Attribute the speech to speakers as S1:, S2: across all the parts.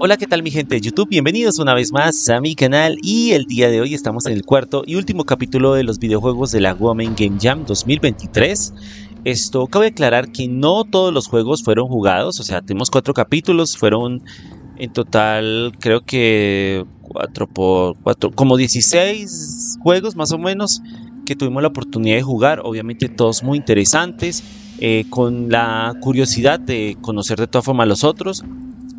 S1: Hola, ¿qué tal mi gente de YouTube? Bienvenidos una vez más a mi canal y el día de hoy estamos en el cuarto y último capítulo de los videojuegos de la Women Game Jam 2023. Esto cabe aclarar que no todos los juegos fueron jugados, o sea, tenemos cuatro capítulos, fueron en total creo que cuatro por cuatro, como 16 juegos más o menos que tuvimos la oportunidad de jugar, obviamente todos muy interesantes, eh, con la curiosidad de conocer de todas formas a los otros.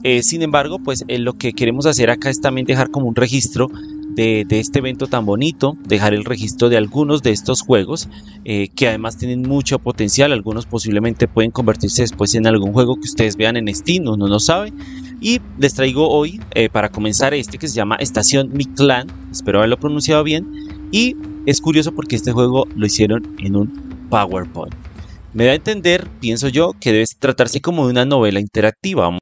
S1: Eh, sin embargo, pues eh, lo que queremos hacer acá es también dejar como un registro de, este evento tan bonito, dejar el registro de algunos de estos juegos eh, que además tienen mucho potencial, algunos posiblemente pueden convertirse después en algún juego que ustedes vean en Steam, uno no sabe. Y les traigo hoy para comenzar este que se llama Estación Mi Clan espero haberlo pronunciado bien, y es curioso porque este juego lo hicieron en un PowerPoint. Me da a entender, pienso yo, que debe tratarse como de una novela interactiva. Vamos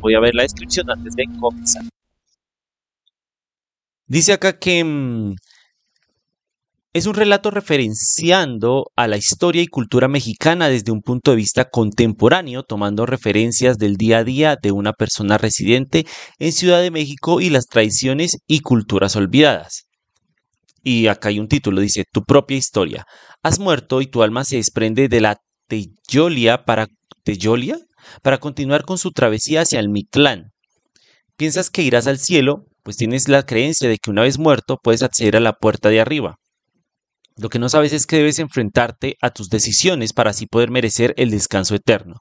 S1: voy a ver la descripción antes de comenzar. Dice acá que mm, es un relato referenciando a la historia y cultura mexicana desde un punto de vista contemporáneo, tomando referencias del día a día de una persona residente en Ciudad de México y las tradiciones y culturas olvidadas. Y acá hay un título, dice, Tu propia historia. Has muerto y tu alma se desprende de la teyolia para... ¿Teyolia? para continuar con su travesía hacia el Mictlán. Piensas que irás al cielo, pues tienes la creencia de que una vez muerto puedes acceder a la puerta de arriba. Lo que no sabes es que debes enfrentarte a tus decisiones para así poder merecer el descanso eterno.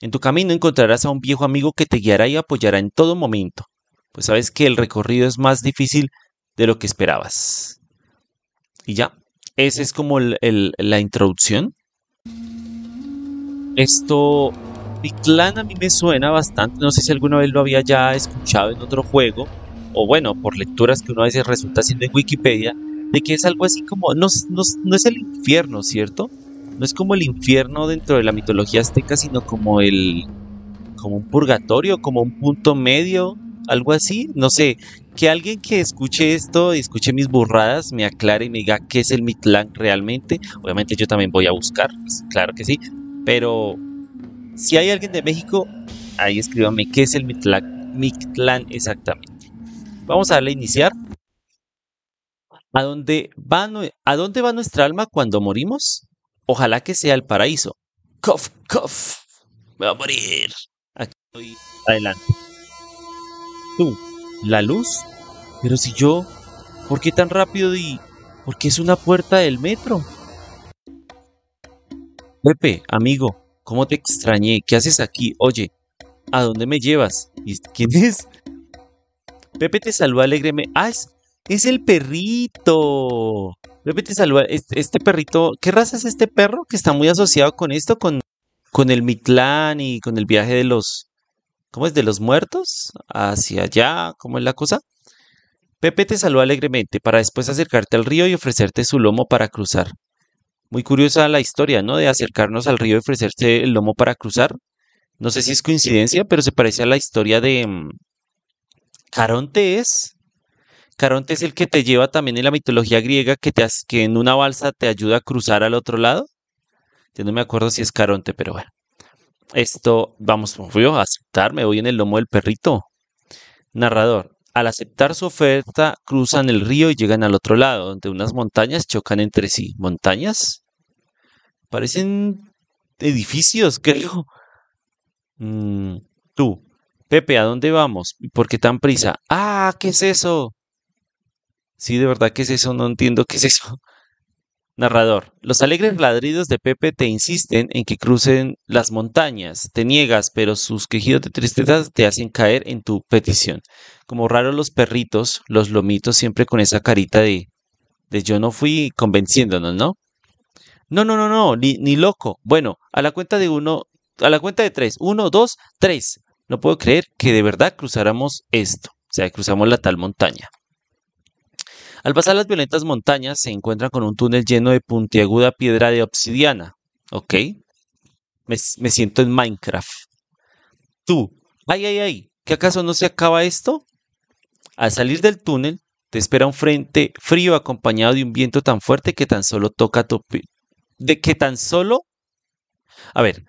S1: En tu camino encontrarás a un viejo amigo que te guiará y apoyará en todo momento, pues sabes que el recorrido es más difícil de lo que esperabas. Y ya, esa es como la introducción. Esto Mitlán a mí me suena bastante, no sé si alguna vez lo había ya escuchado en otro juego, o bueno, por lecturas que uno a veces resulta haciendo en Wikipedia, de que es algo así como, no, es el infierno, ¿cierto? No es como el infierno dentro de la mitología azteca, sino como el, como un purgatorio, como un punto medio, algo así, no sé, que alguien que escuche esto y escuche mis burradas me aclare y me diga qué es el Mitlán realmente. Obviamente yo también voy a buscar, pues, claro que sí, pero si hay alguien de México, ahí escríbame qué es el Mictlán, exactamente. Vamos a darle a iniciar. ¿A dónde, va, ¿A dónde va nuestra alma cuando morimos? Ojalá que sea el paraíso. Cof, cof. Me va a morir. Aquí estoy. Adelante. Tú, la luz. Pero si yo, ¿por qué tan rápido y por qué es una puerta del metro? Pepe, amigo, ¿Cómo te extrañé? ¿Qué haces aquí? Oye, ¿a dónde me llevas? ¿Y quién es? Pepe te saluda alegremente. ¡Ah! Es, es, el perrito. Pepe te saluda. Este, perrito. ¿Qué raza es este perro? Que está muy asociado con esto, con, con el Mitlán y con el viaje de los. ¿Cómo es? De los muertos. Hacia allá. ¿Cómo es la cosa? Pepe te saluda alegremente para después acercarte al río y ofrecerte su lomo para cruzar muy curiosa la historia, ¿no? De acercarnos al río y ofrecerse el lomo para cruzar. No sé si es coincidencia, pero se parece a la historia de mm, Caronte es. Caronte es el que te lleva también en la mitología griega que, te, que en una balsa te ayuda a cruzar al otro lado. Yo no me acuerdo si es Caronte, pero bueno. Esto, vamos, voy a aceptar, me voy en el lomo del perrito. Narrador, al aceptar su oferta, cruzan el río y llegan al otro lado, donde unas montañas chocan entre sí. ¿Montañas? Parecen edificios, creo. Mm, tú, Pepe, ¿a dónde vamos? ¿Por qué tan prisa? Ah, ¿qué es eso? Sí, de verdad, ¿qué es eso? No entiendo qué es eso. Narrador, los alegres ladridos de Pepe te insisten en que crucen las montañas, te niegas, pero sus quejidos de tristeza te hacen caer en tu petición. Como raros los perritos, los lomitos siempre con esa carita de, de yo no fui convenciéndonos, ¿no? No, no, no, no, ni, ni loco. Bueno, a la cuenta de uno, a la cuenta de tres, uno, dos, tres. No puedo creer que de verdad cruzáramos esto, o sea, cruzamos la tal montaña. Al pasar las violentas montañas se encuentran con un túnel lleno de puntiaguda piedra de obsidiana. Ok. Me, siento en Minecraft. Tú. Ay, ay, ay. ¿Qué acaso no se acaba esto? Al salir del túnel, te espera un frente frío acompañado de un viento tan fuerte que tan solo toca tu... piel. De que tan solo... A ver,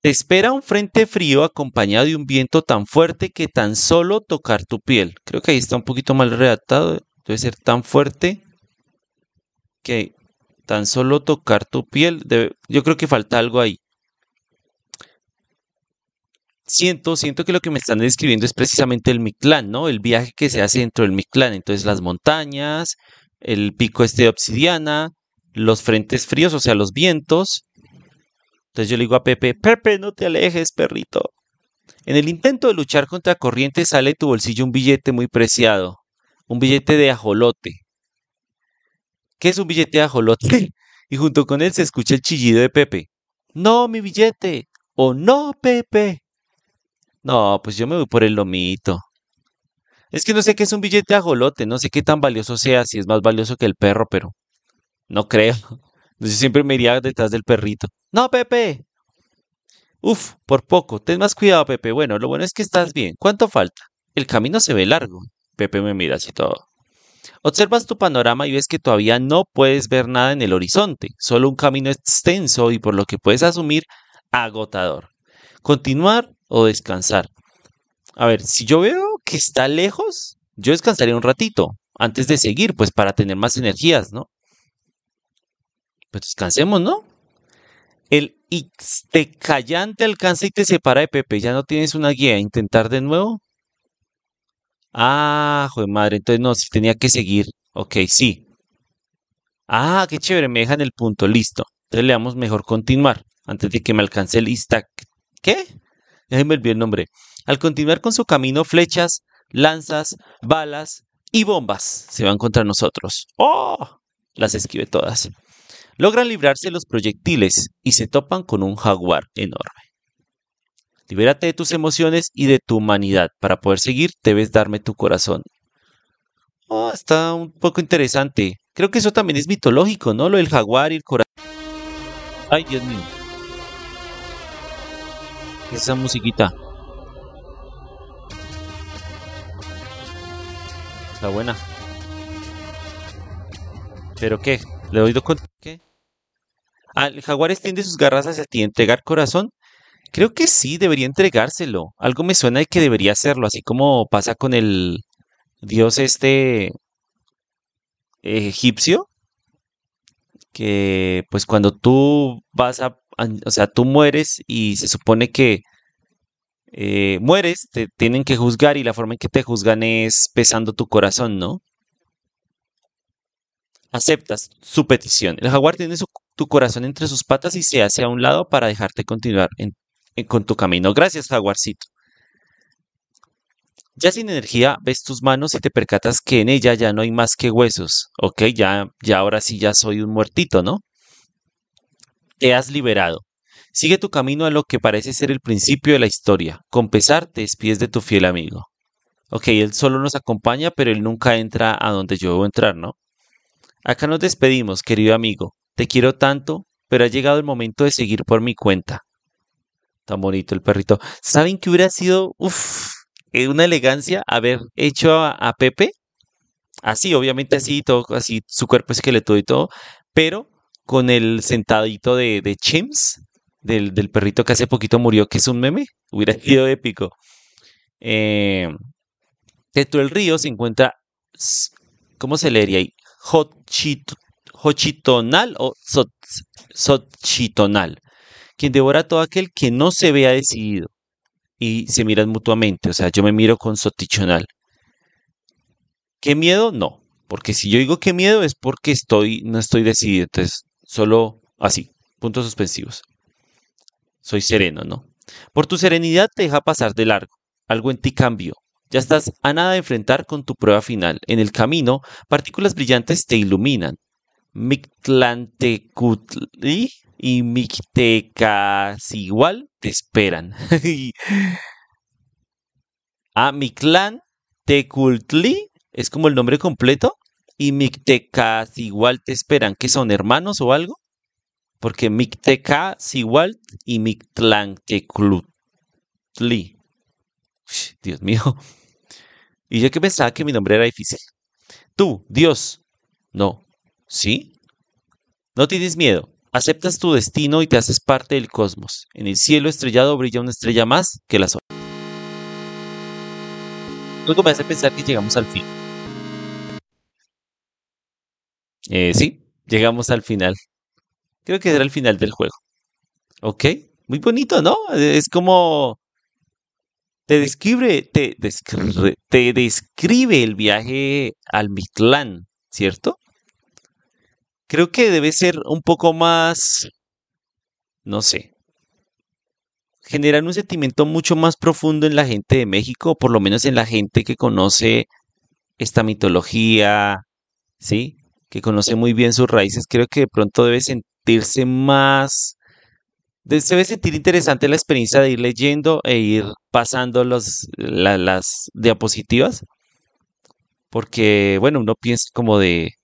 S1: te espera un frente frío acompañado de un viento tan fuerte que tan solo tocar tu piel. Creo que ahí está un poquito mal redactado. Eh. Debe ser tan fuerte que tan solo tocar tu piel, yo creo que falta algo ahí. Siento, siento que lo que me están describiendo es precisamente el Mictlán, ¿no? El viaje que se hace dentro del Mictlán. Entonces las montañas, el pico este de obsidiana, los frentes fríos, o sea, los vientos. Entonces yo le digo a Pepe, Pepe, no te alejes, perrito. En el intento de luchar contra corriente sale de tu bolsillo un billete muy preciado un billete de ajolote. ¿Qué es un billete de ajolote? Y junto con él se escucha el chillido de Pepe. No, mi billete. O no, Pepe. No, pues yo me voy por el lomito. Es que no sé qué es un billete de ajolote, no sé qué tan valioso sea, si es más valioso que el perro, pero no creo. siempre me iría detrás del perrito. No, Pepe. Uf, por poco. Ten más cuidado, Pepe. Bueno, lo bueno es que estás bien. ¿Cuánto falta? El camino se ve largo. Pepe me mira así todo. Observas tu panorama y ves que todavía no puedes ver nada en el horizonte, solo un camino extenso y por lo que puedes asumir agotador. Continuar o descansar. A ver, si yo veo que está lejos, yo descansaría un ratito antes de seguir, pues para tener más energías, ¿no? Pues descansemos, ¿no? El te callante alcanza y te separa de Pepe. Ya no tienes una guía. Intentar de nuevo. Ah, joder madre, entonces no, si tenía que seguir. Ok, sí. Ah, qué chévere, me dejan el punto, listo. Entonces le damos mejor continuar antes de que me alcance el stack. ¿Qué? Déjenme olvidar el nombre. Al continuar con su camino, flechas, lanzas, balas y bombas se van contra nosotros. ¡Oh! Las esquive todas. Logran librarse los proyectiles y se topan con un jaguar enorme. Libérate de tus emociones y de tu humanidad. Para poder seguir, debes darme tu corazón. Oh, está un poco interesante. Creo que eso también es mitológico, ¿no? Lo del jaguar y el corazón. Ay, Dios mío. ¿Qué es Esa musiquita. Está buena. ¿Pero qué? ¿Le he oído con... ¿Qué? Ah, el jaguar extiende sus garras hacia ti. Entregar corazón Creo que sí, debería entregárselo. Algo me suena de que debería hacerlo, así como pasa con el dios este eh, egipcio, que pues cuando tú vas a, o sea, tú mueres y se supone que eh, mueres, te tienen que juzgar y la forma en que te juzgan es pesando tu corazón, ¿no? Aceptas su petición. El jaguar tiene tu corazón entre sus patas y se hace a un lado para dejarte continuar eh, con tu camino. Gracias, jaguarcito. Ya sin energía, ves tus manos y te percatas que en ella ya no hay más que huesos. Ok, ya, ya ahora sí ya soy un muertito, ¿no? Te has liberado. Sigue tu camino a lo que parece ser el principio de la historia. Con pesar te despides de tu fiel amigo. Ok, él solo nos acompaña, pero él nunca entra a donde yo debo entrar, ¿no? Acá nos despedimos, querido amigo. Te quiero tanto, pero ha llegado el momento de seguir por mi cuenta tan bonito el perrito. ¿Saben que hubiera sido uf, eh, una elegancia haber hecho a, Pepe? Así, obviamente así, todo, así, su cuerpo esqueleto y todo, pero con el sentadito de, Chims, del, perrito que hace poquito murió, que es un meme, hubiera sido épico. Eh, dentro del río se encuentra, ¿cómo se leería ahí? Jochitonal Hochitonal o Sotchitonal quien devora a todo aquel que no se vea decidido. Y se miran mutuamente, o sea, yo me miro con sotichonal. ¿Qué miedo? No, porque si yo digo qué miedo es porque estoy, no estoy decidido, entonces solo así, puntos suspensivos. Soy sereno, ¿no? Por tu serenidad te deja pasar de largo, algo en ti cambió, ya estás a nada de enfrentar con tu prueba final. En el camino, partículas brillantes te iluminan. Mictlantecutli y mixtecas igual te esperan. A ah, mi clan Tecultli es como el nombre completo y Mictecas igual te esperan, que son hermanos o algo, porque si igual y mictlán Tecultli. Dios mío. Y yo que pensaba que mi nombre era difícil. Tú, Dios. No. ¿Sí? No tienes miedo. Aceptas tu destino y te haces parte del cosmos. En el cielo estrellado brilla una estrella más que la otras. Luego me hace pensar que llegamos al fin. Eh, sí, llegamos al final. Creo que era el final del juego. Ok, muy bonito, ¿no? Es como te describe, te te describe el viaje al Mictlán, ¿cierto? Creo que debe ser un poco más, no sé, generar un sentimiento mucho más profundo en la gente de México, por lo menos en la gente que conoce esta mitología, ¿sí? Que conoce muy bien sus raíces. Creo que de pronto debe sentirse más, se debe sentir interesante la experiencia de ir leyendo e ir pasando las diapositivas porque, bueno, uno piensa como de,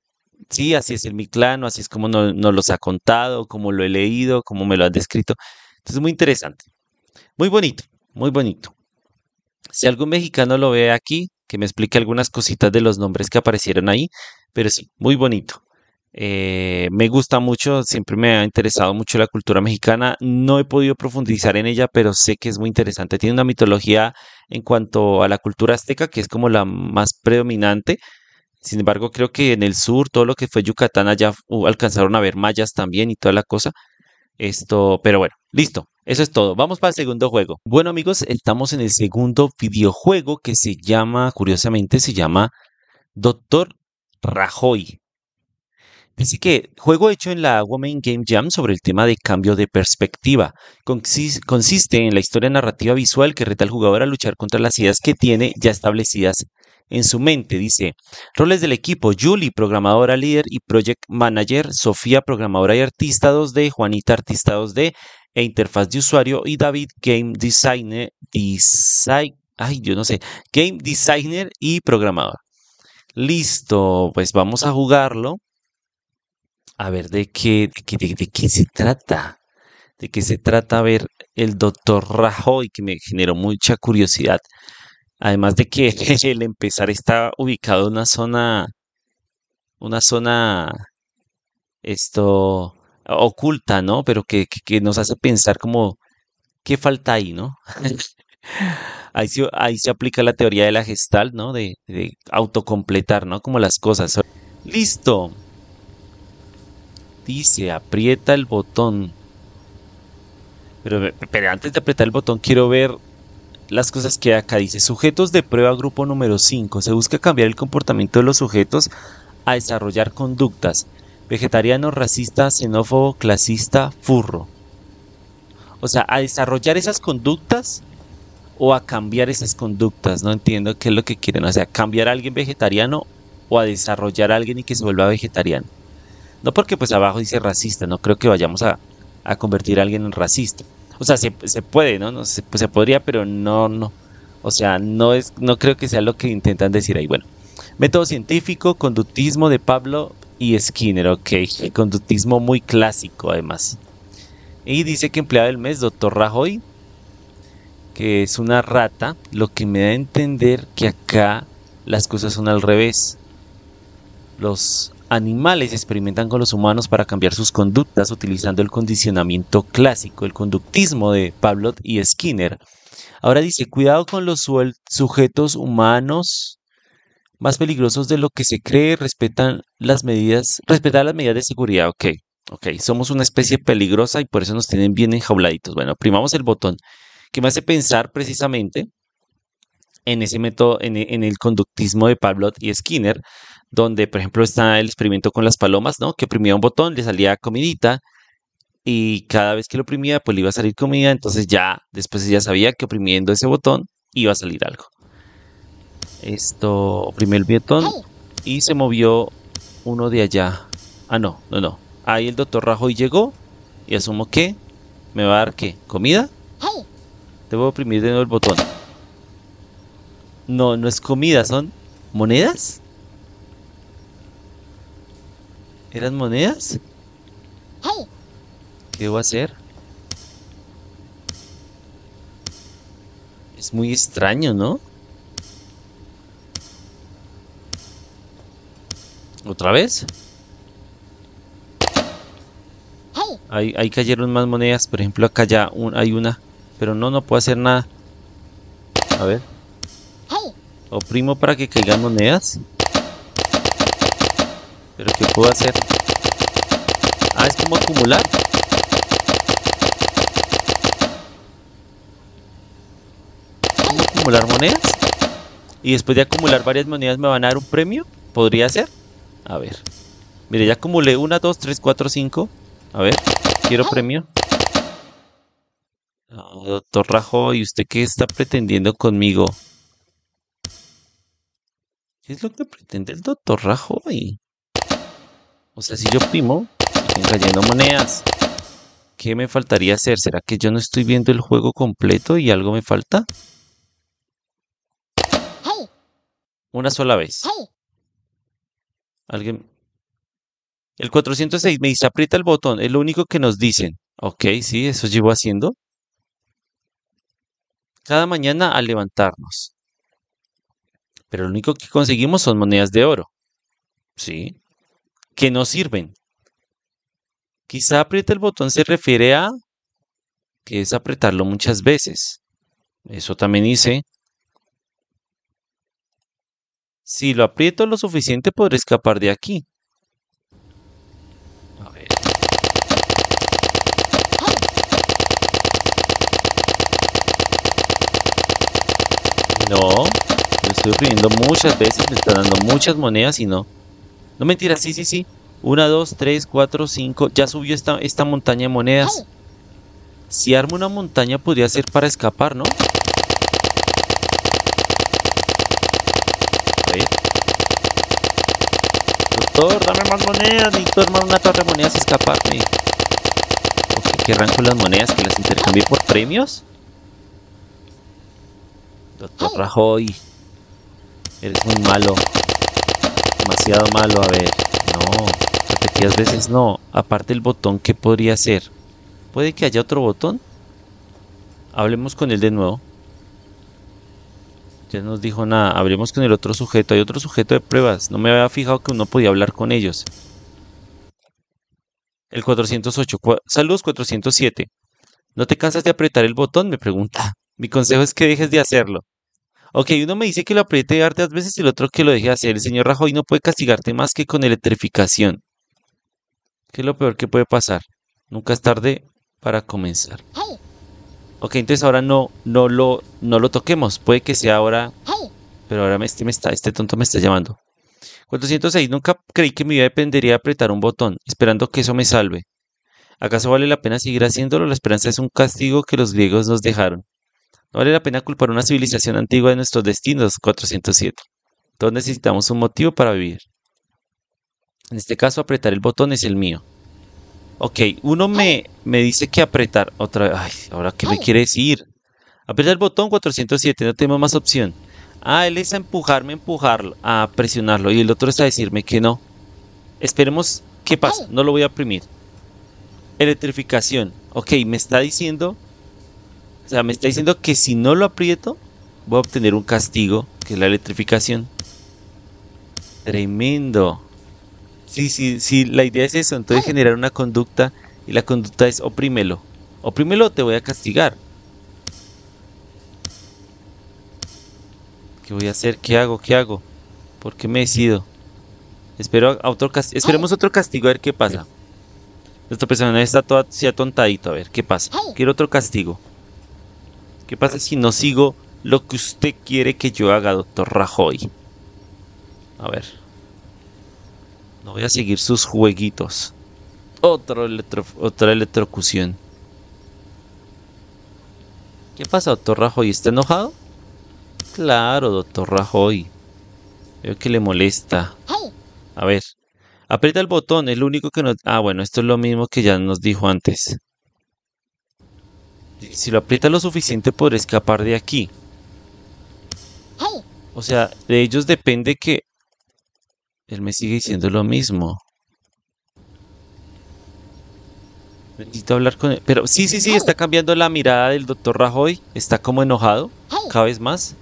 S1: sí, así es el clano, así es como nos no los ha contado, como lo he leído, como me lo han descrito. Entonces, muy interesante. Muy bonito, muy bonito. Si algún mexicano lo ve aquí, que me explique algunas cositas de los nombres que aparecieron ahí, pero sí, muy bonito. Eh, me gusta mucho, siempre me ha interesado mucho la cultura mexicana. No he podido profundizar en ella, pero sé que es muy interesante. Tiene una mitología en cuanto a la cultura azteca, que es como la más predominante, sin embargo, creo que en el sur, todo lo que fue Yucatán, ya alcanzaron a ver mayas también y toda la cosa. Esto, pero bueno, listo. Eso es todo. Vamos para el segundo juego. Bueno, amigos, estamos en el segundo videojuego que se llama, curiosamente, se llama Doctor Rajoy. Así que juego hecho en la Women Game Jam sobre el tema de cambio de perspectiva. Consiste en la historia narrativa visual que reta al jugador a luchar contra las ideas que tiene ya establecidas en su mente. Dice, roles del equipo, Julie, programadora líder y project manager, Sofía, programadora y artista 2D, Juanita, artista 2D e interfaz de usuario y David, game designer, ay, yo no sé, game designer y programador. Listo, pues vamos a jugarlo. A ver, ¿de qué, de qué se trata? ¿De qué se trata? A ver, el doctor Rajoy, que me generó mucha curiosidad. Además de que el empezar está ubicado en una zona, una zona, esto, oculta, ¿no? Pero que, nos hace pensar como, ¿qué falta ahí, no? ahí, se, ahí se aplica la teoría de la gestal, ¿no? De, autocompletar, ¿no? Como las cosas. Listo. Dice, aprieta el botón. Pero, pero antes de apretar el botón quiero ver las cosas que acá dice. Sujetos de prueba grupo número 5. Se busca cambiar el comportamiento de los sujetos a desarrollar conductas. Vegetariano, racista, xenófobo, clasista, furro. O sea, a desarrollar esas conductas o a cambiar esas conductas. No entiendo qué es lo que quieren. O sea, cambiar a alguien vegetariano o a desarrollar a alguien y que se vuelva vegetariano. No porque pues abajo dice racista, no creo que vayamos a, a convertir a alguien en racista. O sea, se, puede, ¿no? se, pues se podría, pero no, no. O sea, no, es, no creo que sea lo que intentan decir ahí. Bueno, método científico, conductismo de Pablo y Skinner, ok. Conductismo muy clásico, además. Y dice que empleado del mes, doctor Rajoy, que es una rata, lo que me da a entender que acá las cosas son al revés. Los animales experimentan con los humanos para cambiar sus conductas utilizando el condicionamiento clásico, el conductismo de Pavlov y Skinner. Ahora dice, cuidado con los sujetos humanos más peligrosos de lo que se cree, respetan las medidas, respetar las medidas de seguridad, ok. Ok, somos una especie peligrosa y por eso nos tienen bien enjauladitos. Bueno, primamos el botón que me hace pensar precisamente en ese método, en, en el conductismo de Pavlov y Skinner, donde, por ejemplo, está el experimento con las palomas, ¿no? Que oprimía un botón, le salía comidita y cada vez que lo oprimía, pues le iba a salir comida, entonces ya después ella sabía que oprimiendo ese botón iba a salir algo. Esto, oprimí el botón y se movió uno de allá. Ah, no, no, no. Ahí el doctor Rajoy llegó y asumo que me va a dar qué, comida. a oprimir de nuevo el botón. No, no es comida, son monedas. ¿Eran monedas? ¿Qué a hacer? Es muy extraño, ¿no? ¿Otra vez? Ahí, cayeron más monedas. Por ejemplo, acá ya hay una. Pero no, no puedo hacer nada. A ver. Oprimo para que caigan monedas. Pero ¿qué puedo hacer? Ah, es como acumular. ¿Cómo acumular monedas? Y después de acumular varias monedas me van a dar un premio. ¿Podría ser? A ver. Mire, ya acumulé una, dos, tres, cuatro, cinco. A ver, quiero premio. Ah, doctor Rajoy, ¿usted qué está pretendiendo conmigo? ¿Qué es lo que pretende el doctor Rajoy? O sea, si yo primo, cayendo monedas. ¿Qué me faltaría hacer? ¿Será que yo no estoy viendo el juego completo y algo me falta? Una sola vez. Alguien... El 406 me dice, aprieta el botón. Es lo único que nos dicen. Ok, sí, eso llevo haciendo. Cada mañana al levantarnos. Pero lo único que conseguimos son monedas de oro. Sí, que no sirven. Quizá aprieta el botón se refiere a que es apretarlo muchas veces. Eso también hice. Si lo aprieto lo suficiente podré escapar de aquí. A ver. No, lo estoy pidiendo muchas veces, me está dando muchas monedas y no. No mentira, sí, sí, sí. Una, dos, tres, cuatro, cinco. Ya subió esta, esta montaña de monedas. Si armo una montaña podría ser para escapar, ¿no? A ver. Doctor, dame más monedas. Necesito armar una torre de monedas y escaparme. ¿O qué arranco las monedas? ¿Que las intercambio por premios? Doctor Rajoy. Eres muy malo demasiado malo, a ver, no, repetidas veces no, aparte el botón, ¿qué podría ser? ¿Puede que haya otro botón? Hablemos con él de nuevo. Ya nos dijo nada, hablemos con el otro sujeto, hay otro sujeto de pruebas, no me había fijado que uno podía hablar con ellos. El 408, saludos 407. ¿No te cansas de apretar el botón? Me pregunta. Mi consejo es que dejes de hacerlo. Ok, uno me dice que lo apriete a veces y el otro que lo deje hacer. El señor Rajoy no puede castigarte más que con electrificación. ¿Qué es lo peor que puede pasar? Nunca es tarde para comenzar. Ok, entonces ahora no, no, lo, no lo toquemos. Puede que sea ahora... Pero ahora este, me está, este tonto me está llamando. 406. Nunca creí que mi vida dependería de apretar un botón, esperando que eso me salve. ¿Acaso vale la pena seguir haciéndolo? La esperanza es un castigo que los griegos nos dejaron. No vale la pena culpar una civilización antigua de nuestros destinos, 407. Todos necesitamos un motivo para vivir. En este caso, apretar el botón es el mío. Ok, uno me, me dice que apretar otra vez. Ay, ahora qué me quiere decir. Apretar el botón 407, no tenemos más opción. Ah, él es a empujarme, empujarlo, a presionarlo. Y el otro es a decirme que no. Esperemos qué pasa. No lo voy a oprimir. Electrificación. Ok, me está diciendo sea, me está diciendo que si no lo aprieto, voy a obtener un castigo, que es la electrificación. Tremendo. Sí, sí, sí, la idea es eso, entonces generar una conducta y la conducta es oprímelo. Oprímelo te voy a castigar. ¿Qué voy a hacer? ¿Qué hago? ¿Qué hago? ¿Por qué me decido? Espero otro castigo. Esperemos otro castigo a ver qué pasa. Nuestro persona está todo así atontadito. A ver, ¿qué pasa? Quiero otro castigo. ¿Qué pasa si no sigo lo que usted quiere que yo haga, doctor Rajoy? A ver. No voy a seguir sus jueguitos. Otro otra electrocución. ¿Qué pasa, doctor Rajoy? ¿Está enojado? Claro, doctor Rajoy. Veo que le molesta. A ver. Aprieta el botón, es lo único que nos... Ah, bueno, esto es lo mismo que ya nos dijo antes si lo aprieta lo suficiente podrá escapar de aquí. O sea, de ellos depende que... Él me sigue diciendo lo mismo. Necesito hablar con él. Pero sí, sí, sí, está cambiando la mirada del doctor Rajoy. Está como enojado, cada vez más.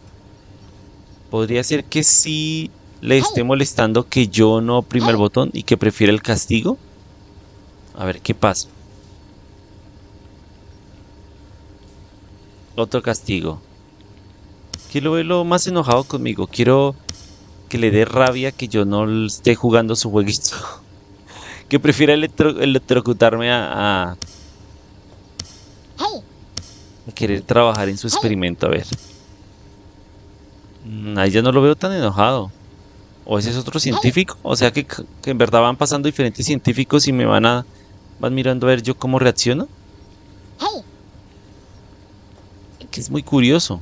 S1: Podría ser que sí le esté molestando que yo no oprima el botón y que prefiere el castigo. A ver qué pasa. Otro castigo. Quiero verlo más enojado conmigo. Quiero que le dé rabia que yo no esté jugando su jueguito. que prefiera electro electrocutarme a, a... querer trabajar en su experimento. A ver. Mm, ahí ya no lo veo tan enojado. O ese es otro científico. O sea que, que en verdad van pasando diferentes científicos y me van a... Van mirando a ver yo cómo reacciono que es muy curioso.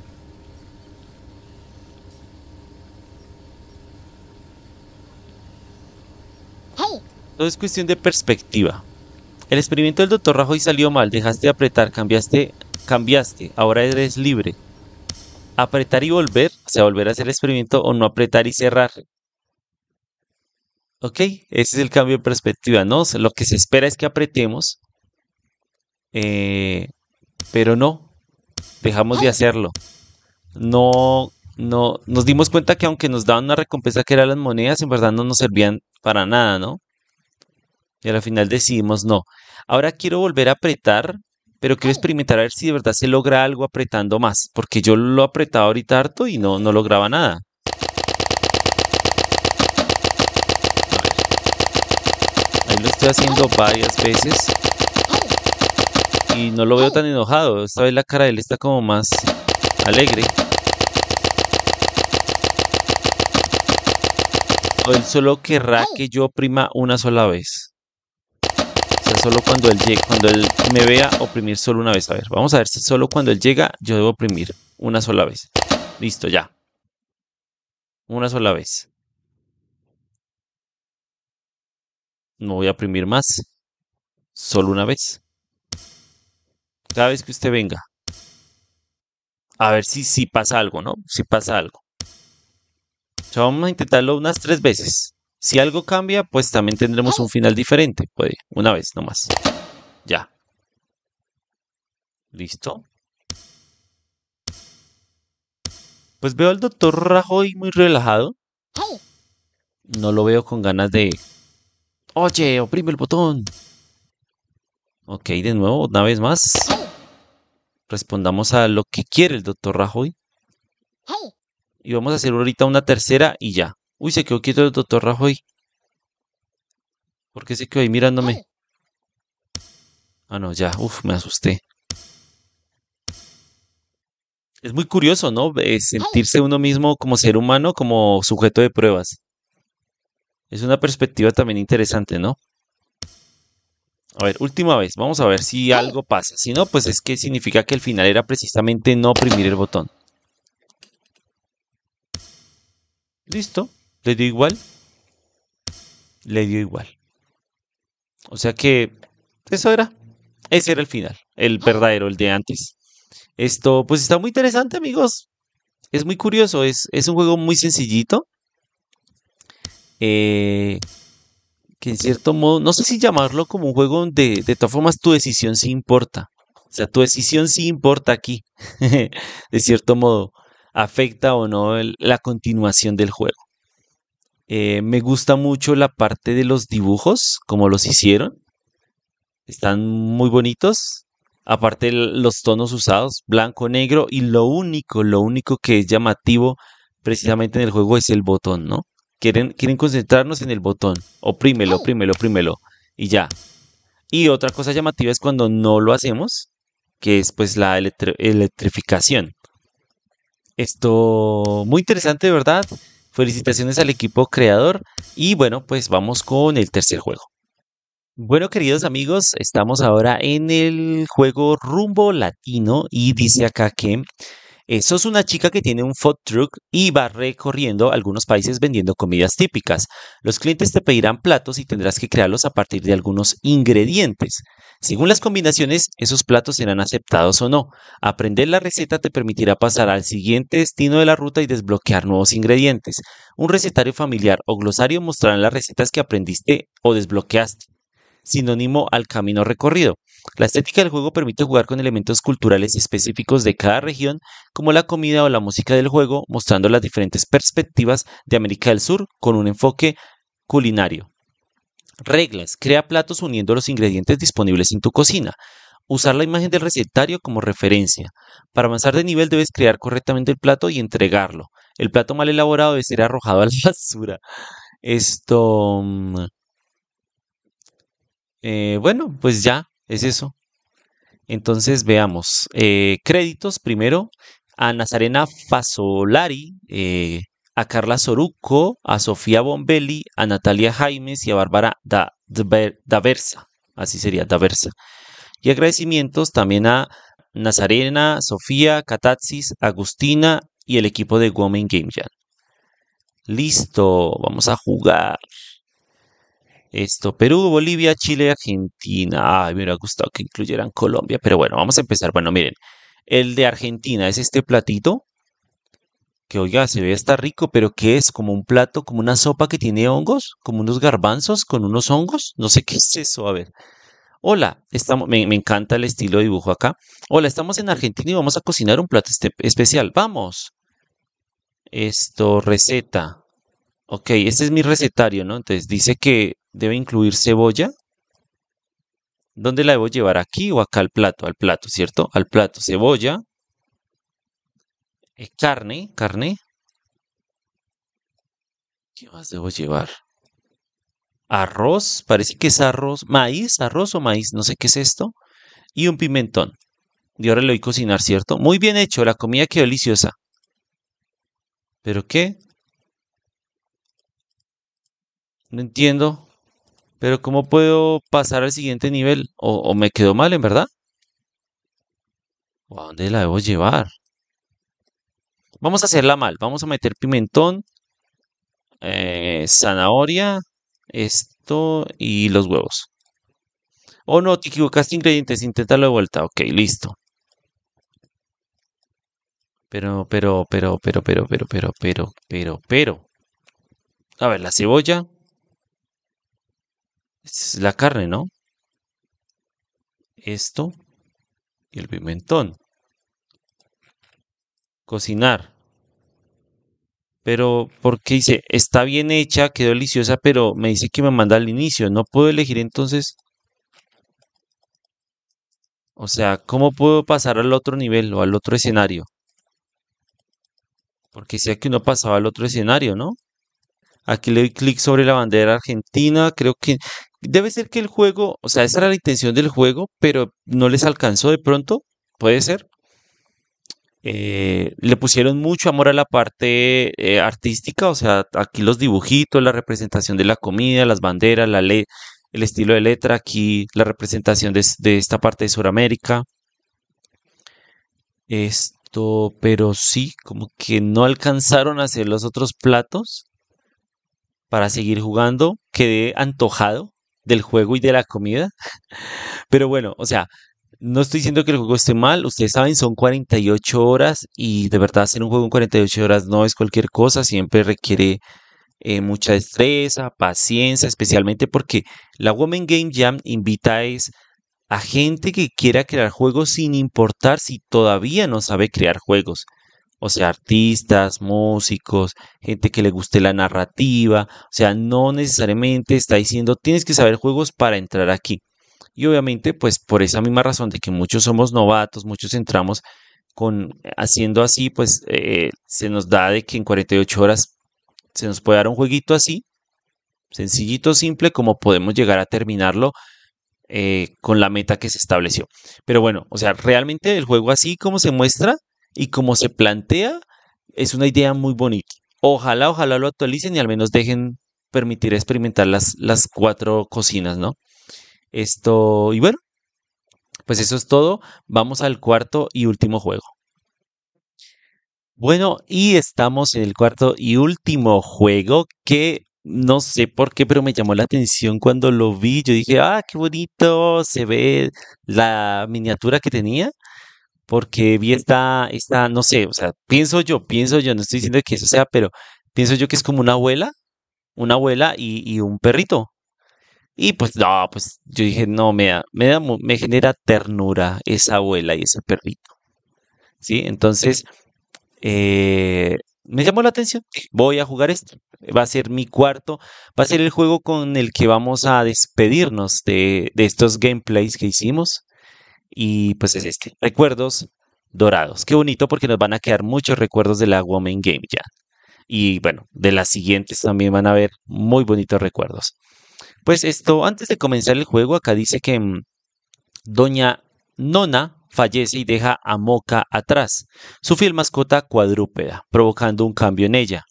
S1: Todo es cuestión de perspectiva. El experimento del doctor Rajoy salió mal, dejaste de apretar, cambiaste, cambiaste, ahora eres libre. Apretar y volver, o sea, volver a hacer el experimento o no apretar y cerrar. Ok, ese es el cambio de perspectiva, ¿no? lo que se espera es que apretemos, eh, pero no, dejamos de hacerlo. No, no, nos dimos cuenta que aunque nos daban una recompensa que eran las monedas, en verdad no nos servían para nada, ¿no? Y al final decidimos no. Ahora quiero volver a apretar, pero quiero experimentar a ver si de verdad se logra algo apretando más, porque yo lo apretaba ahorita harto y no, no lograba nada. Ahí lo estoy haciendo varias veces y no lo veo tan enojado. Esta vez la cara de él está como más alegre. él solo querrá que yo oprima una sola vez. O sea, solo cuando él llegue, cuando él me vea oprimir solo una vez. A ver, vamos a ver si solo cuando él llega yo debo oprimir una sola vez. Listo, ya. Una sola vez. No voy a oprimir más. Solo una vez. Cada vez que usted venga. A ver si, si pasa algo, ¿no? Si pasa algo. vamos a intentarlo unas tres veces. Si algo cambia, pues también tendremos un final diferente. Puede, una vez nomás. Ya. Listo. Pues veo al doctor Rajoy muy relajado. No lo veo con ganas de... Oye, oprime el botón. Ok, de nuevo, una vez más. Respondamos a lo que quiere el doctor Rajoy. Y vamos a hacer ahorita una tercera y ya. Uy, se quedó quieto el doctor Rajoy. ¿Por qué se quedó ahí mirándome? Ah, no, ya. Uf, me asusté. Es muy curioso, ¿no? sentirse uno mismo como ser humano, como sujeto de pruebas. Es una perspectiva también interesante, ¿no? A ver, última vez, vamos a ver si algo pasa. Si no, pues es que significa que el final era precisamente no oprimir el botón. Listo, le dio igual. Le dio igual. O sea que eso era. Ese era el final, el ah. verdadero, el de antes. Esto, pues está muy interesante, amigos. Es muy curioso, es, un juego muy sencillito. Eh, que en cierto modo, no sé si llamarlo como un juego donde de todas formas tu decisión sí importa. O sea, tu decisión sí importa aquí. de cierto modo, afecta o no la continuación del juego. Eh, me gusta mucho la parte de los dibujos, como los hicieron. Están muy bonitos. Aparte los tonos usados, blanco, negro. Y lo único, lo único que es llamativo precisamente en el juego es el botón, ¿no? Quieren, concentrarnos en el botón. Oprímelo, oh. oprímelo, oprímelo. Y ya. Y otra cosa llamativa es cuando no lo hacemos, que es pues la electrificación. Esto muy interesante, ¿verdad? Felicitaciones al equipo creador. Y bueno, pues vamos con el tercer juego. Bueno, queridos amigos, estamos ahora en el juego rumbo latino y dice acá que eso eh, es una chica que tiene un food truck y va recorriendo algunos países vendiendo comidas típicas. Los clientes te pedirán platos y tendrás que crearlos a partir de algunos ingredientes. Según las combinaciones, esos platos serán aceptados o no. Aprender la receta te permitirá pasar al siguiente destino de la ruta y desbloquear nuevos ingredientes. Un recetario familiar o glosario mostrarán las recetas que aprendiste o desbloqueaste sinónimo al camino recorrido. La estética del juego permite jugar con elementos culturales específicos de cada región, como la comida o la música del juego, mostrando las diferentes perspectivas de América del Sur con un enfoque culinario. Reglas. Crea platos uniendo los ingredientes disponibles en tu cocina. Usar la imagen del recetario como referencia. Para avanzar de nivel debes crear correctamente el plato y entregarlo. El plato mal elaborado debe ser arrojado a la basura. Esto... Mm, eh, bueno, pues ya ¿Es eso? Entonces veamos. Eh, créditos primero a Nazarena Fasolari, eh, a Carla Soruco, a Sofía Bombelli, a Natalia Jaimes y a Bárbara da, Daversa. Así sería, Daversa. Y agradecimientos también a Nazarena, Sofía, Katatsis, Agustina y el equipo de Women Game Listo, vamos a jugar. Esto, Perú, Bolivia, Chile, Argentina. Ay, me hubiera gustado que incluyeran Colombia, pero bueno, vamos a empezar. Bueno, miren, el de Argentina es este platito, que oiga, se ve está rico, pero que es como un plato, como una sopa que tiene hongos, como unos garbanzos con unos hongos. No sé qué es eso, a ver. Hola, estamos, me, encanta el estilo de dibujo acá. Hola, estamos en Argentina y vamos a cocinar un plato este, especial. Vamos. Esto, receta. Ok, este es mi recetario, ¿no? Entonces dice que debe incluir cebolla. ¿Dónde la debo llevar? ¿Aquí o acá al plato? Al plato, ¿cierto? Al plato, cebolla, eh, carne, carne. ¿Qué más debo llevar? Arroz, parece que es arroz, maíz, arroz o maíz, no sé qué es esto. Y un pimentón. Y ahora lo voy a cocinar, ¿cierto? Muy bien hecho, la comida quedó deliciosa. ¿Pero qué? No entiendo. Pero ¿cómo puedo pasar al siguiente nivel? ¿O, me quedo mal, en verdad? ¿O a dónde la debo llevar? Vamos a hacerla mal. Vamos a meter pimentón, eh, zanahoria, esto y los huevos. Oh no, te equivocaste ingredientes, inténtalo de vuelta. Ok, listo. Pero, pero, pero, pero, pero, pero, pero, pero, pero, pero. A ver, la cebolla la carne, ¿no? Esto y el pimentón. Cocinar. Pero, ¿por qué dice, está bien hecha, quedó deliciosa, pero me dice que me manda al inicio. No puedo elegir entonces. O sea, ¿cómo puedo pasar al otro nivel o al otro escenario? Porque sea que uno pasaba al otro escenario, ¿no? Aquí le doy clic sobre la bandera argentina. Creo que Debe ser que el juego, o sea, esa era la intención del juego, pero no les alcanzó de pronto, puede ser. Eh, le pusieron mucho amor a la parte eh, artística, o sea, aquí los dibujitos, la representación de la comida, las banderas, la le el estilo de letra, aquí la representación de, de esta parte de Sudamérica. Esto, pero sí, como que no alcanzaron a hacer los otros platos para seguir jugando. Quedé antojado del juego y de la comida. Pero bueno, o sea, no estoy diciendo que el juego esté mal, ustedes saben, son 48 horas y de verdad hacer un juego en 48 horas no es cualquier cosa, siempre requiere eh, mucha destreza, paciencia, especialmente porque la Women Game Jam invita a gente que quiera crear juegos sin importar si todavía no sabe crear juegos o sea, artistas, músicos, gente que le guste la narrativa, o sea, no necesariamente está diciendo tienes que saber juegos para entrar aquí. Y obviamente, pues por esa misma razón de que muchos somos novatos, muchos entramos con haciendo así, pues eh, se nos da de que en 48 horas se nos puede dar un jueguito así, sencillito, simple, como podemos llegar a terminarlo eh, con la meta que se estableció. Pero bueno, o sea, realmente el juego así como se muestra, y como se plantea, es una idea muy bonita. Ojalá, ojalá lo actualicen y al menos dejen permitir experimentar las, las cuatro cocinas, ¿no? Esto, y bueno, pues eso es todo. Vamos al cuarto y último juego. Bueno, y estamos en el cuarto y último juego que no sé por qué, pero me llamó la atención cuando lo vi. Yo dije, ah, qué bonito, se ve la miniatura que tenía porque vi esta, está, no sé, o sea, pienso yo, pienso yo, no estoy diciendo que eso sea, pero pienso yo que es como una abuela, una abuela y, un perrito. Y pues no, pues yo dije, no, me da, me da, me genera ternura esa abuela y ese perrito. ¿Sí? Entonces, eh, me llamó la atención. Voy a jugar esto. Va a ser mi cuarto. Va a ser el juego con el que vamos a despedirnos de, de estos gameplays que hicimos y pues es este, recuerdos dorados. Qué bonito porque nos van a quedar muchos recuerdos de la Woman Game ya. Y bueno, de las siguientes también van a haber muy bonitos recuerdos. Pues esto, antes de comenzar el juego, acá dice que mm, Doña Nona fallece y deja a Moca atrás, su fiel mascota cuadrúpeda, provocando un cambio en ella.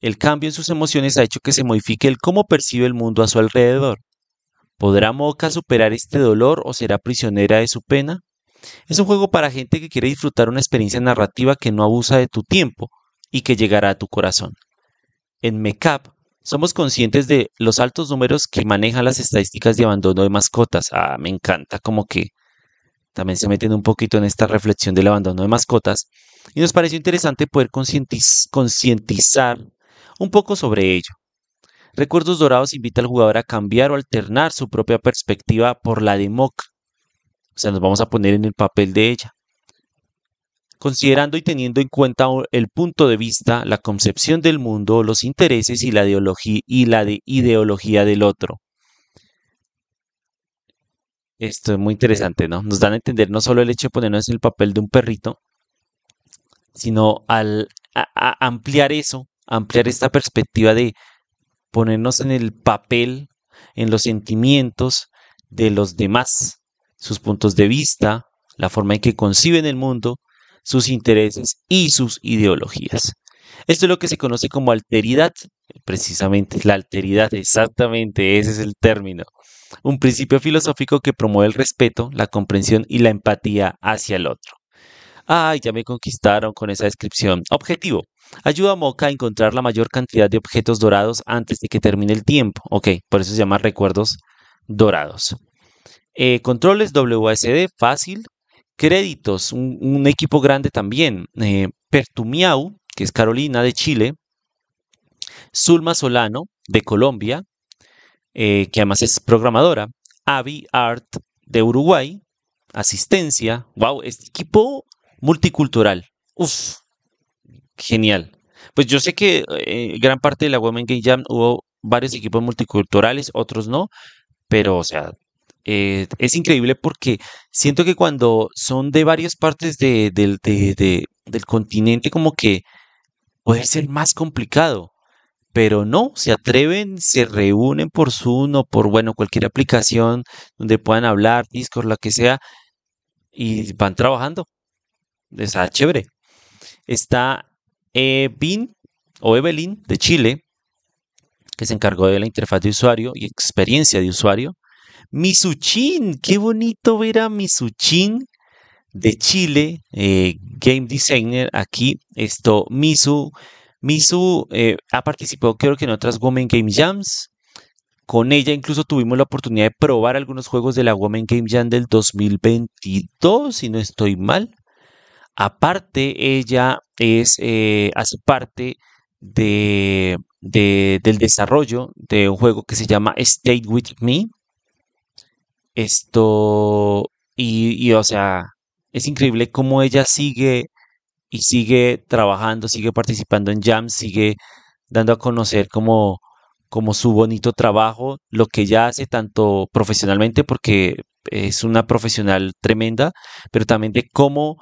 S1: El cambio en sus emociones ha hecho que se modifique el cómo percibe el mundo a su alrededor. ¿Podrá Moca superar este dolor o será prisionera de su pena? Es un juego para gente que quiere disfrutar una experiencia narrativa que no abusa de tu tiempo y que llegará a tu corazón. En MECAP somos conscientes de los altos números que manejan las estadísticas de abandono de mascotas. Ah, me encanta como que también se meten un poquito en esta reflexión del abandono de mascotas y nos pareció interesante poder concientizar un poco sobre ello. Recuerdos Dorados invita al jugador a cambiar o alternar su propia perspectiva por la de Mock. O sea, nos vamos a poner en el papel de ella. Considerando y teniendo en cuenta el punto de vista, la concepción del mundo, los intereses y la, ideología, del otro. Esto es muy interesante, ¿no? Nos dan a entender no solo el hecho de ponernos en el papel de un perrito, sino al ampliar eso, ampliar esta perspectiva de ponernos en el papel, en los sentimientos de los demás, sus puntos de vista, la forma en que conciben el mundo, sus intereses y sus ideologías. Esto es lo que se conoce como alteridad, precisamente la alteridad, exactamente ese es el término. Un principio filosófico que promueve el respeto, la comprensión y la empatía hacia el otro. Ay, ya me conquistaron con esa descripción. Objetivo, Ayuda a Mocha a encontrar la mayor cantidad de objetos dorados antes de que termine el tiempo. Ok, por eso se llama recuerdos dorados. Eh, controles WASD, fácil. Créditos, un, equipo grande también. Eh, Pertumiau, que es Carolina de Chile. Zulma Solano, de Colombia, eh, que además es programadora. Avi Art, de Uruguay. Asistencia. Wow, es este equipo multicultural. Uf, Genial. Pues yo sé que eh, gran parte de la Women Game Jam hubo varios equipos multiculturales, otros no, pero o sea, eh, es increíble porque siento que cuando son de varias partes de, del continente como que puede ser más complicado, pero no, se atreven, se reúnen por Zoom o por, bueno, cualquier aplicación donde puedan hablar, Discord, la que sea, y van trabajando. Está chévere. Está Evin o Evelyn de Chile, que se encargó de la interfaz de usuario y experiencia de usuario. Misuchin, qué bonito ver a Misuchin de Chile, eh, game designer aquí. Esto, Misu, Misu eh, ha participado creo que en otras Women Game Jams. Con ella incluso tuvimos la oportunidad de probar algunos juegos de la Women Game Jam del 2022, si no estoy mal. Aparte, ella es, eh, a su parte de, del desarrollo de un juego que se llama Stay With Me. Esto, y, o sea, es increíble cómo ella sigue y sigue trabajando, sigue participando en Jam, sigue dando a conocer como, como su bonito trabajo, lo que ella hace tanto profesionalmente, porque es una profesional tremenda, pero también de cómo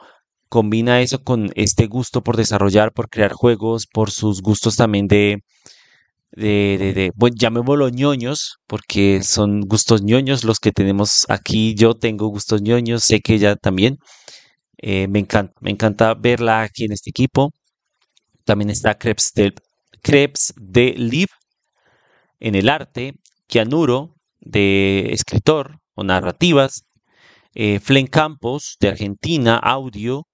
S1: combina eso con este gusto por desarrollar, por crear juegos, por sus gustos también de, de, de, bueno, llamémoslo ñoños, porque son gustos ñoños los que tenemos aquí. Yo tengo gustos ñoños, sé que ella también. Eh, me, encanta, me encanta verla aquí en este equipo. También está Krebs de, Krebs de Lib en el arte, Kianuro de escritor o narrativas, eh, Flen Campos de Argentina, audio,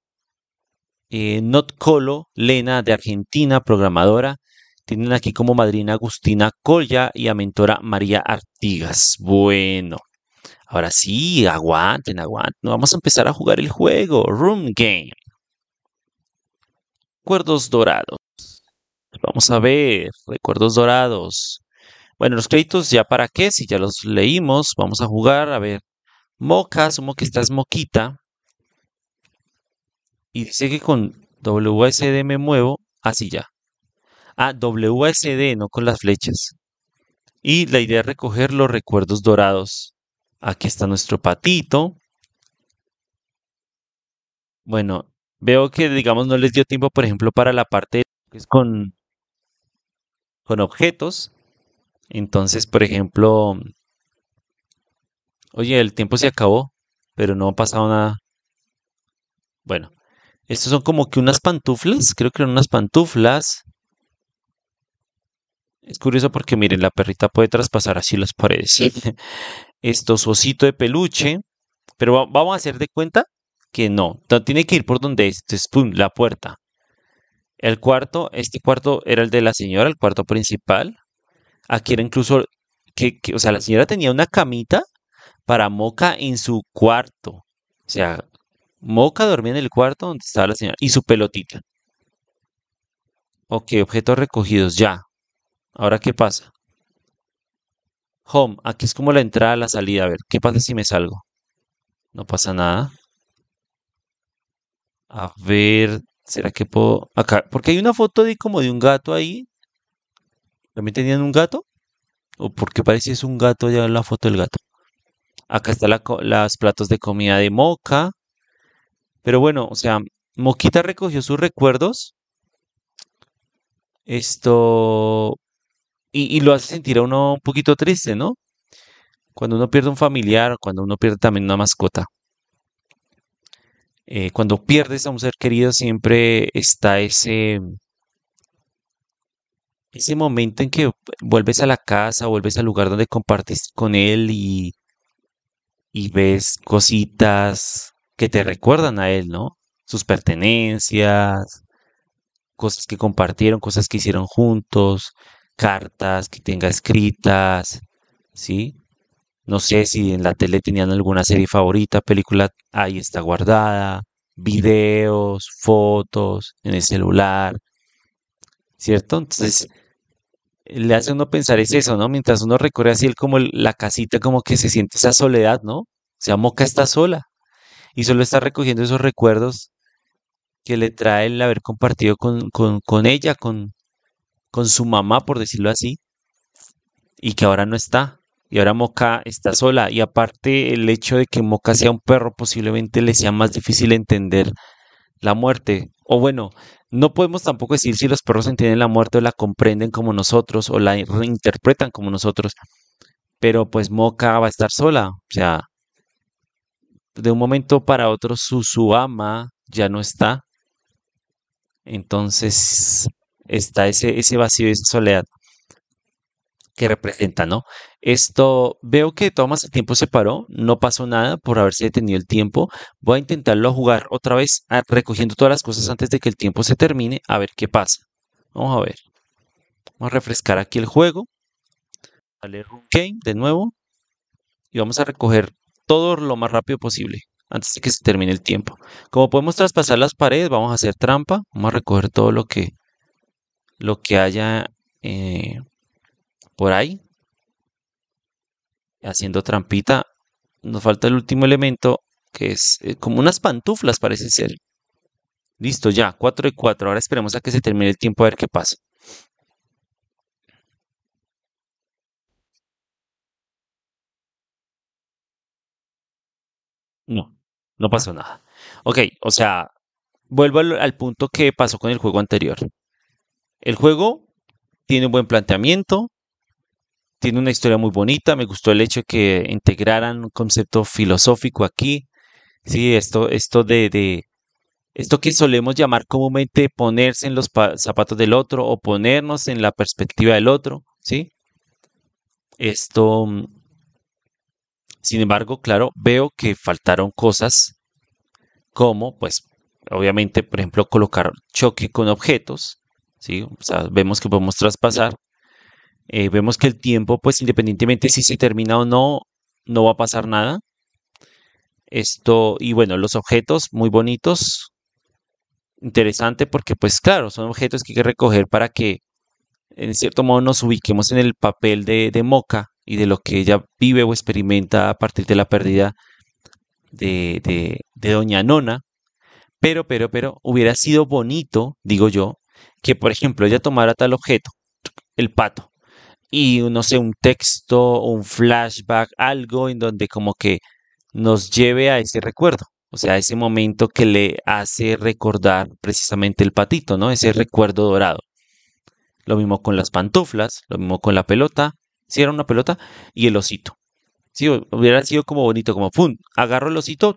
S1: eh, Not Colo, Lena de Argentina, programadora. Tienen aquí como madrina Agustina Colla y a mentora María Artigas. Bueno, ahora sí, aguanten, aguanten. Vamos a empezar a jugar el juego. Room Game. Recuerdos dorados. Vamos a ver, recuerdos dorados. Bueno, los créditos ya para qué, si ya los leímos, vamos a jugar, a ver. Moca, sumo que estás moquita y dice que con WSD me muevo así ya. Ah, A WSD, no con las flechas. Y la idea es recoger los recuerdos dorados. Aquí está nuestro patito. Bueno, veo que, digamos, no les dio tiempo, por ejemplo, para la parte que es con, con objetos. Entonces, por ejemplo, oye, el tiempo se acabó, pero no ha pasado nada. Bueno, estos son como que unas pantuflas, creo que eran unas pantuflas. Es curioso porque miren, la perrita puede traspasar así las paredes. Estos osito de peluche, pero vamos a hacer de cuenta que no, tiene que ir por donde es, entonces este pum, la puerta. El cuarto, este cuarto era el de la señora, el cuarto principal. Aquí era incluso o sea, la señora tenía una camita para Moca en su cuarto. O sea, Moca dormía en el cuarto donde estaba la señora y su pelotita. Ok, objetos recogidos, ya. Ahora, ¿qué pasa? Home, aquí es como la entrada, a la salida. A ver, ¿qué pasa si me salgo? No pasa nada. A ver, ¿será que puedo...? Acá, porque hay una foto de como de un gato ahí. ¿También tenían un gato? ¿O porque parece es un gato ya la foto del gato? Acá están las platos de comida de moca. Pero bueno, o sea, Moquita recogió sus recuerdos. Esto. Y, lo hace sentir a uno un poquito triste, ¿no? Cuando uno pierde un familiar, cuando uno pierde también una mascota. Eh, cuando pierdes a un ser querido, siempre está ese. Ese momento en que vuelves a la casa, vuelves al lugar donde compartes con él y, y ves cositas, que te recuerdan a él, ¿no? Sus pertenencias, cosas que compartieron, cosas que hicieron juntos, cartas que tenga escritas, ¿sí? No sé si en la tele tenían alguna serie favorita, película, ahí está guardada, videos, fotos, en el celular, ¿cierto? Entonces, le hace uno pensar es eso, ¿no? Mientras uno recorre así el, como la casita, como que se siente esa soledad, ¿no? O sea, Moca está sola, y solo está recogiendo esos recuerdos que le trae el haber compartido con, ella, con, con su mamá, por decirlo así, y que ahora no está. Y ahora Moca está sola. Y aparte el hecho de que Moca sea un perro posiblemente le sea más difícil entender la muerte. O bueno, no podemos tampoco decir si los perros entienden la muerte o la comprenden como nosotros o la reinterpretan como nosotros. Pero pues Moca va a estar sola. O sea, de un momento para otro su ama ya no está. Entonces está ese, ese vacío, esa soledad que representa, ¿no? Esto veo que más el tiempo se paró, no pasó nada por haberse detenido el tiempo. Voy a intentarlo jugar otra vez, ah, recogiendo todas las cosas antes de que el tiempo se termine, a ver qué pasa. Vamos a ver. Vamos a refrescar aquí el juego. Vale, game de nuevo. Y vamos a recoger todo lo más rápido posible, antes de que se termine el tiempo. Como podemos traspasar las paredes, vamos a hacer trampa, vamos a recoger todo lo que, lo que haya eh, por ahí. Haciendo trampita, nos falta el último elemento, que es eh, como unas pantuflas, parece ser. Listo, ya, 4 y 4. Ahora esperemos a que se termine el tiempo a ver qué pasa. No, no pasó ah. nada. Ok, o sea, vuelvo al, punto que pasó con el juego anterior. El juego tiene un buen planteamiento, tiene una historia muy bonita. Me gustó el hecho de que integraran un concepto filosófico aquí. Sí, esto, esto de, de esto que solemos llamar comúnmente ponerse en los zapatos del otro o ponernos en la perspectiva del otro, ¿sí? Esto sin embargo, claro, veo que faltaron cosas como, pues, obviamente, por ejemplo, colocar choque con objetos, ¿sí? vemos que podemos traspasar, eh, vemos que el tiempo, pues, independientemente si se termina o no, no va a pasar nada. Esto, y bueno, los objetos muy bonitos, interesante porque, pues, claro, son objetos que hay que recoger para que, en cierto modo, nos ubiquemos en el papel de, de Moca y de lo que ella vive o experimenta a partir de la pérdida de, de, Doña Nona. Pero, pero, pero, hubiera sido bonito, digo yo, que por ejemplo ella tomara tal objeto, el pato, y no sé, un texto, un flashback, algo en donde como que nos lleve a ese recuerdo, o sea, a ese momento que le hace recordar precisamente el patito, ¿no? Ese recuerdo dorado. Lo mismo con las pantuflas, lo mismo con la pelota, si era una pelota, y el osito. Sí, hubiera sido como bonito, como, ¡pum! Agarro el osito,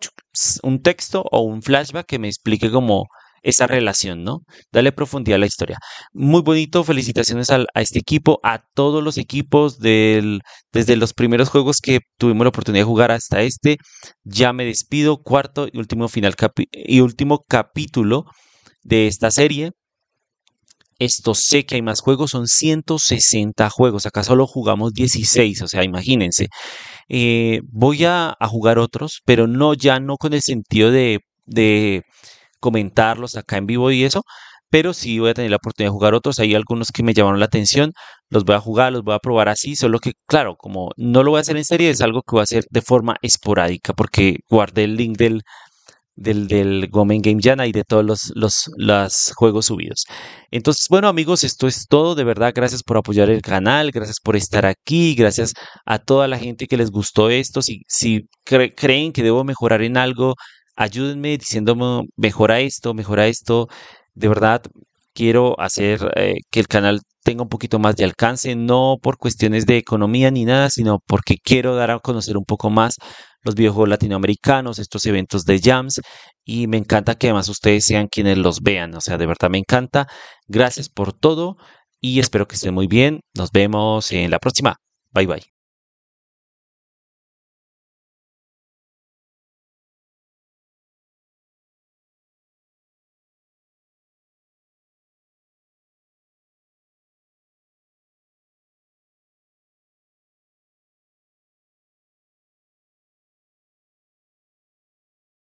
S1: un texto o un flashback que me explique como esa relación, ¿no? Dale profundidad a la historia. Muy bonito, felicitaciones a, a este equipo, a todos los equipos del, desde los primeros juegos que tuvimos la oportunidad de jugar hasta este. Ya me despido, cuarto y último final y último capítulo de esta serie. Esto sé que hay más juegos, son 160 juegos. Acá solo jugamos 16, o sea, imagínense. Eh, voy a, jugar otros, pero no ya no con el sentido de, de comentarlos acá en vivo y eso, pero sí voy a tener la oportunidad de jugar otros. Hay algunos que me llamaron la atención, los voy a jugar, los voy a probar así, solo que, claro, como no lo voy a hacer en serie, es algo que voy a hacer de forma esporádica, porque guardé el link del, del, del Gomen Game Jana y de todos los, los, juegos subidos. Entonces, bueno amigos, esto es todo. De verdad, gracias por apoyar el canal, gracias por estar aquí, gracias a toda la gente que les gustó esto. Si, si creen que debo mejorar en algo, ayúdenme diciéndome, mejora esto, mejora esto. De verdad, quiero hacer eh, que el canal tengo un poquito más de alcance, no por cuestiones de economía ni nada, sino porque quiero dar a conocer un poco más los videojuegos latinoamericanos, estos eventos de jams, y me encanta que además ustedes sean quienes los vean, o sea, de verdad me encanta. Gracias por todo y espero que estén muy
S2: bien. Nos vemos en la próxima. Bye bye.